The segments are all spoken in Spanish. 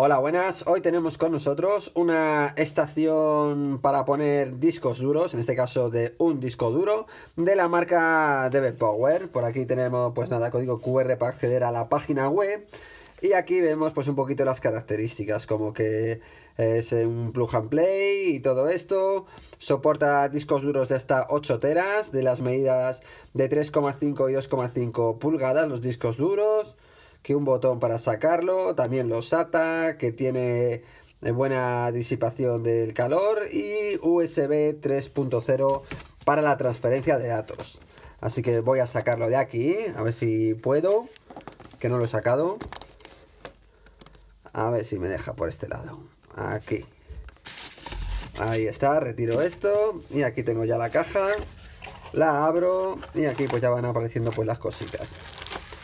Hola, buenas. Hoy tenemos con nosotros una estación para poner discos duros, en este caso de un disco duro, de la marca DB Power. Por aquí tenemos, pues nada, código QR para acceder a la página web. Y aquí vemos pues un poquito las características, como que es un plug and play y todo esto. Soporta discos duros de hasta 8 teras, de las medidas de 3,5 y 2,5 pulgadas, los discos duros que un botón para sacarlo también los ata que tiene eh, buena disipación del calor y USB 3.0 para la transferencia de datos. Así que voy a sacarlo de aquí, a ver si puedo, que no lo he sacado. A ver si me deja por este lado, aquí. Ahí está, retiro esto y aquí tengo ya la caja, la abro y aquí pues ya van apareciendo pues las cositas.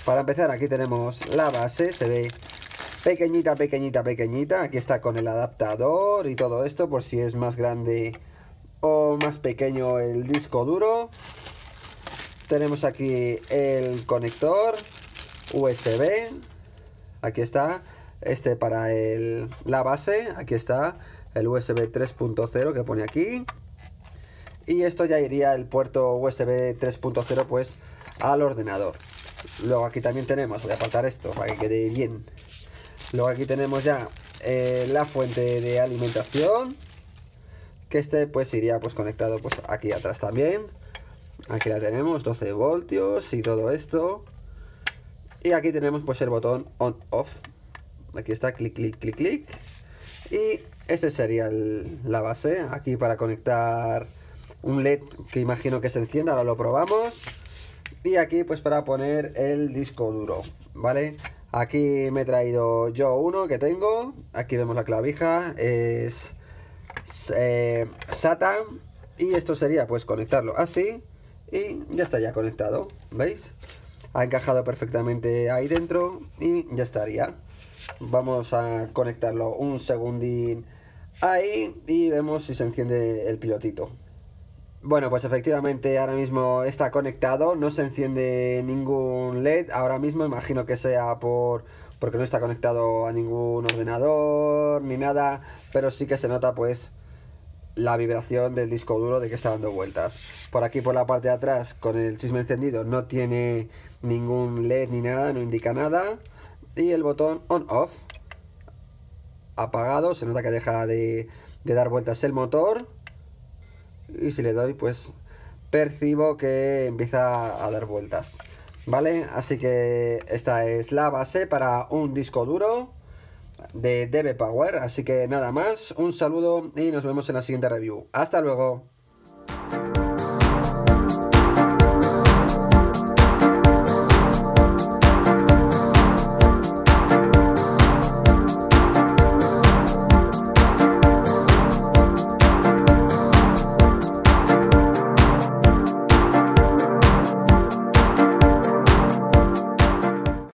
Para empezar aquí tenemos la base, se ve pequeñita, pequeñita, pequeñita. Aquí está con el adaptador y todo esto por si es más grande o más pequeño el disco duro. Tenemos aquí el conector USB. Aquí está. Este para la base. Aquí está el USB 3.0 que pone aquí. Y esto ya iría el puerto USB 3.0 pues al ordenador. Luego aquí también tenemos, voy a faltar esto para que quede bien. Luego aquí tenemos ya eh, la fuente de alimentación. Que este pues iría pues conectado pues aquí atrás también. Aquí la tenemos, 12 voltios y todo esto. Y aquí tenemos pues el botón on off. Aquí está, clic, clic, clic, clic. Y este sería la base. Aquí para conectar un LED que imagino que se encienda. Ahora lo probamos y aquí pues para poner el disco duro, ¿vale? Aquí me he traído yo uno que tengo, aquí vemos la clavija, es eh, SATA y esto sería pues conectarlo así y ya estaría conectado, ¿veis? Ha encajado perfectamente ahí dentro y ya estaría. Vamos a conectarlo un segundín ahí y vemos si se enciende el pilotito. Bueno, pues efectivamente ahora mismo está conectado, no se enciende ningún LED, ahora mismo imagino que sea por porque no está conectado a ningún ordenador ni nada, pero sí que se nota pues la vibración del disco duro de que está dando vueltas. Por aquí por la parte de atrás con el chisme encendido no tiene ningún LED ni nada, no indica nada y el botón on off apagado, se nota que deja de, de dar vueltas el motor y si le doy pues percibo que empieza a dar vueltas vale así que esta es la base para un disco duro de Debe Power así que nada más un saludo y nos vemos en la siguiente review hasta luego